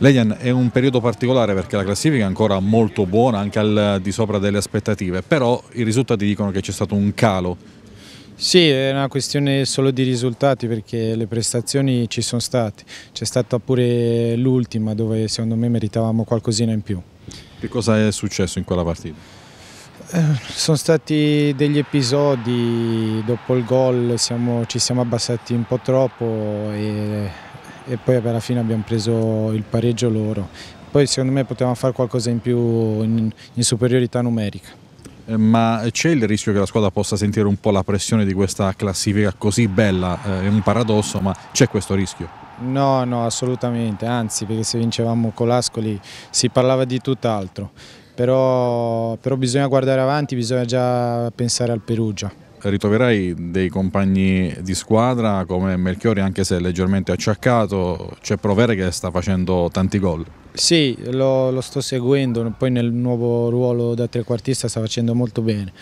Leian è un periodo particolare perché la classifica è ancora molto buona, anche al di sopra delle aspettative, però i risultati dicono che c'è stato un calo. Sì, è una questione solo di risultati perché le prestazioni ci sono state, c'è stata pure l'ultima dove secondo me meritavamo qualcosina in più. Che cosa è successo in quella partita? Eh, sono stati degli episodi, dopo il gol siamo, ci siamo abbassati un po' troppo e e poi alla fine abbiamo preso il pareggio loro. Poi secondo me potevamo fare qualcosa in più in, in superiorità numerica eh, ma c'è il rischio che la squadra possa sentire un po' la pressione di questa classifica così bella, eh, è un paradosso, ma c'è questo rischio? No, no, assolutamente, anzi perché se vincevamo con l'Ascoli si parlava di tutt'altro, però, però bisogna guardare avanti, bisogna già pensare al Perugia ritroverai dei compagni di squadra come Melchiori anche se leggermente acciaccato, c'è Provere che sta facendo tanti gol. Sì, lo, lo sto seguendo, poi nel nuovo ruolo da trequartista sta facendo molto bene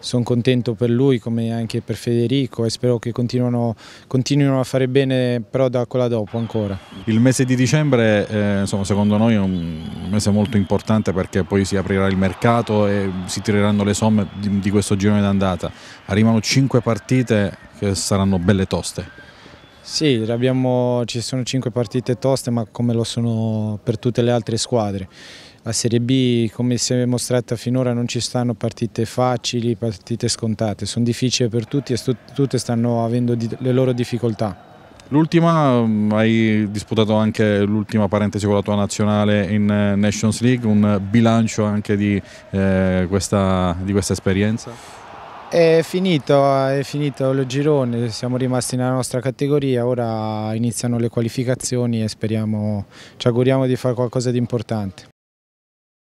sono contento per lui come anche per Federico e spero che continuino, continuino a fare bene però da quella dopo ancora. Il mese di dicembre eh, insomma, secondo noi è un mese molto importante perché poi si aprirà il mercato e si tireranno le somme di, di questo girone d'andata. Arrivano cinque partite che saranno belle toste. Sì, abbiamo, ci sono cinque partite toste, ma come lo sono per tutte le altre squadre la Serie B, come si è mostrata finora, non ci stanno partite facili, partite scontate, sono difficili per tutti e tutte stanno avendo le loro difficoltà. L'ultima, mm, hai disputato anche l'ultima parentesi con la tua nazionale in eh, Nations League, un bilancio anche di, eh, questa, di questa esperienza? È finito, è finito, il girone, siamo rimasti nella nostra categoria, ora iniziano le qualificazioni e speriamo, ci auguriamo di fare qualcosa di importante.